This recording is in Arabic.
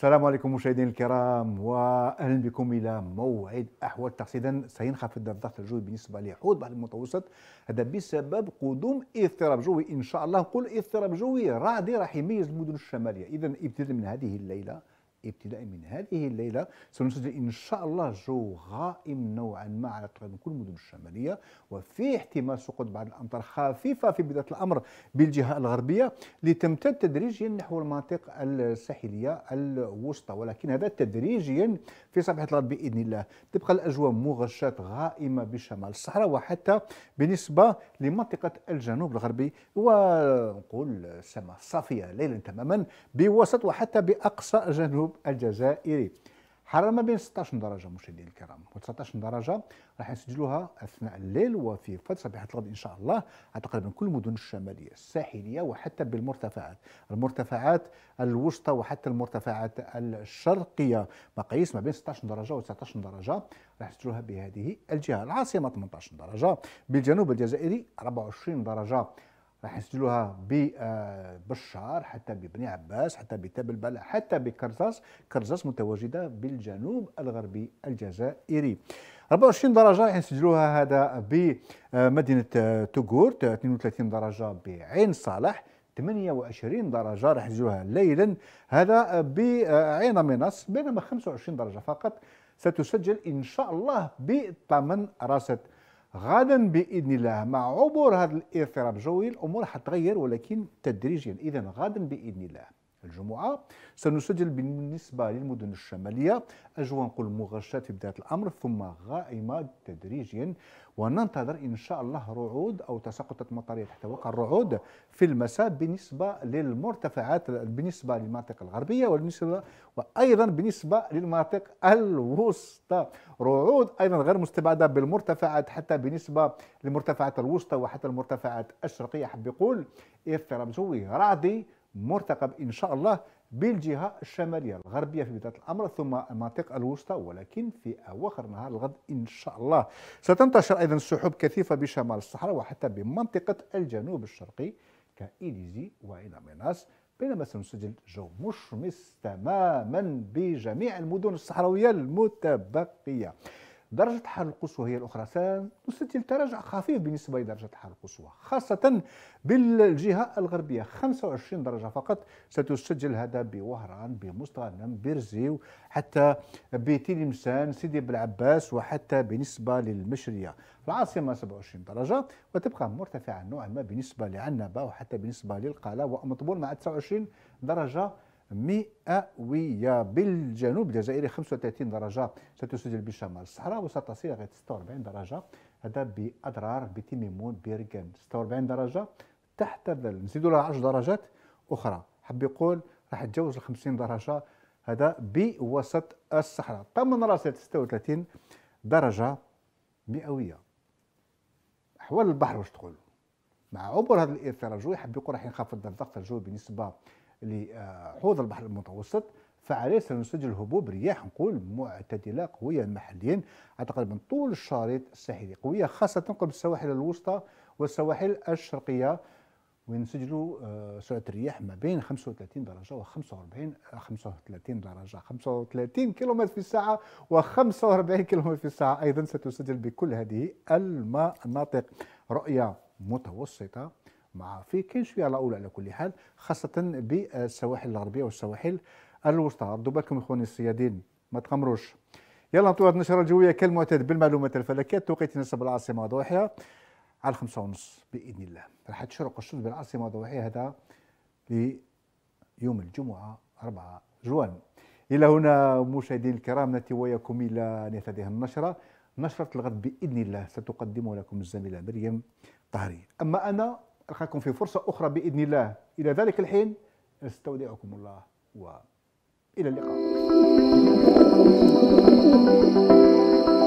السلام عليكم مشاهدينا الكرام واهلا بكم الى موعد احوال تقصيدا سينخفض الضغط الجوي بالنسبه لحوض البحر المتوسط هذا بسبب قدوم اضطراب جوي ان شاء الله نقول اضطراب جوي رادي راح يميز المدن الشماليه اذا ابتداء من هذه الليله ابتداء من هذه الليلة سنسجل إن شاء الله جو غائم نوعا ما على تقريبا كل المدن الشمالية وفي احتمال سقوط بعض الأمطار خفيفة في بداية الأمر بالجهة الغربية لتمتد تدريجيا نحو المناطق الساحلية الوسطى ولكن هذا تدريجيا في صباح الغد بإذن الله تبقى الأجواء مغشاة غائمة بشمال الصحراء وحتى بالنسبة لمنطقة الجنوب الغربي ونقول سماء صافية ليلا تماما بوسط وحتى بأقصى جنوب الجنوب الجزائري حرارة ما بين 16 درجة مشاهدينا الكرام و19 درجة راح نسجلوها أثناء الليل وفي فترة صباح الغد إن شاء الله على تقريبا كل المدن الشمالية الساحلية وحتى بالمرتفعات المرتفعات الوسطى وحتى المرتفعات الشرقية مقاييس ما بين 16 درجة و19 درجة راح نسجلوها بهذه الجهة العاصمة 18 درجة بالجنوب الجزائري 24 درجة راح يسجلوها ببشار حتى ببني عباس حتى بتاب حتى بكرزاس كرزاس متواجدة بالجنوب الغربي الجزائري 24 درجة راح يسجلوها هذا بمدينة توغورت 32 درجة بعين صالح 28 درجة راح يسجلوها ليلا هذا بعين منص بينما 25 درجة فقط ستسجل إن شاء الله بطمن راست غدا باذن الله مع عبور هذا الاضطراب الجوي الامور حتتغير ولكن تدريجيا اذا غدا باذن الله الجمعة سنسجل بالنسبة للمدن الشمالية أجواء نقول مغشاة في بداية الأمر ثم غائمة تدريجيا وننتظر إن شاء الله رعود أو تساقطات مطرية تحت وقع الرعود في المساء بالنسبة للمرتفعات بالنسبة للمناطق الغربية والنسبة وأيضا بالنسبة للمناطق الوسطى رعود أيضا غير مستبعدة بالمرتفعات حتى بالنسبة للمرتفعات الوسطى وحتى المرتفعات الشرقية حب يقول في جوي راضي مرتقب إن شاء الله بالجهة الشمالية الغربية في بداية الأمر ثم المناطق الوسطى ولكن في أواخر نهار الغد إن شاء الله ستنتشر أيضا سحب كثيفة بشمال الصحراء وحتى بمنطقة الجنوب الشرقي كايليزي وعين ميناس بينما سنسجل جو مشمس تماما بجميع المدن الصحراوية المتبقية درجة الحرارة القصوى هي الأخرى سنسجل تراجع خفيف بالنسبة لدرجة الحرارة القصوى خاصة بالجهة الغربية 25 درجة فقط ستسجل هذا بوهران بمستغنم بيرزيو حتى بتلمسان سيدي بلعباس وحتى بالنسبة للمشرية العاصمة 27 درجة وتبقى مرتفعة نوعا ما بالنسبة لعنبة وحتى بالنسبة للقلعة ومطبول مع 29 درجة مئوية بالجنوب الجزائري 35 درجة ستسجل بالشمال الصحراء وستصل غاية 46 درجة هذا بأضرار بتيميمون بيرغن 46 درجة تحت الظل نزيدوا لها 10 درجات أخرى حب يقول راح تجاوز ال 50 درجة هذا بوسط الصحراء طمن راسها 36 درجة مئوية أحوال البحر واش تقول مع عبر هذا الإرتفاع الجوي حب يقول راح ينخفض الضغط الجوي بنسبة لحوض البحر المتوسط فعليه سنسجل هبوب رياح نقول معتدله قويه محليا اعتقد تقريبا طول الشريط الساحلي قويه خاصه قرب السواحل الوسطى والسواحل الشرقيه ونسجلوا آه، سرعه الرياح ما بين 35 درجه و 45 35 درجه 35 كيلومتر في الساعه و 45 كيلومتر في الساعه ايضا ستسجل بكل هذه المناطق رؤيه متوسطه مع في كاين شويه على اولى على كل حال خاصه بالسواحل الغربيه والسواحل الوسطى ردوا بالكم اخواني الصيادين ما تغمروش يلا نطلعوا هذه النشره الجويه كالمعتاد بالمعلومات الفلكيه توقيت نسب العاصمه ضوحية على الخمسة ونص باذن الله راح تشرق الشمس بالعاصمه ضوحية هذا ليوم الجمعه 4 جوان الى هنا مشاهدينا الكرام ناتي واياكم الى نهايه هذه النشره نشره الغد باذن الله ستقدمها لكم الزميله مريم طهري اما انا ألقاكم في فرصة أخرى بإذن الله إلى ذلك الحين استودعكم الله وإلى اللقاء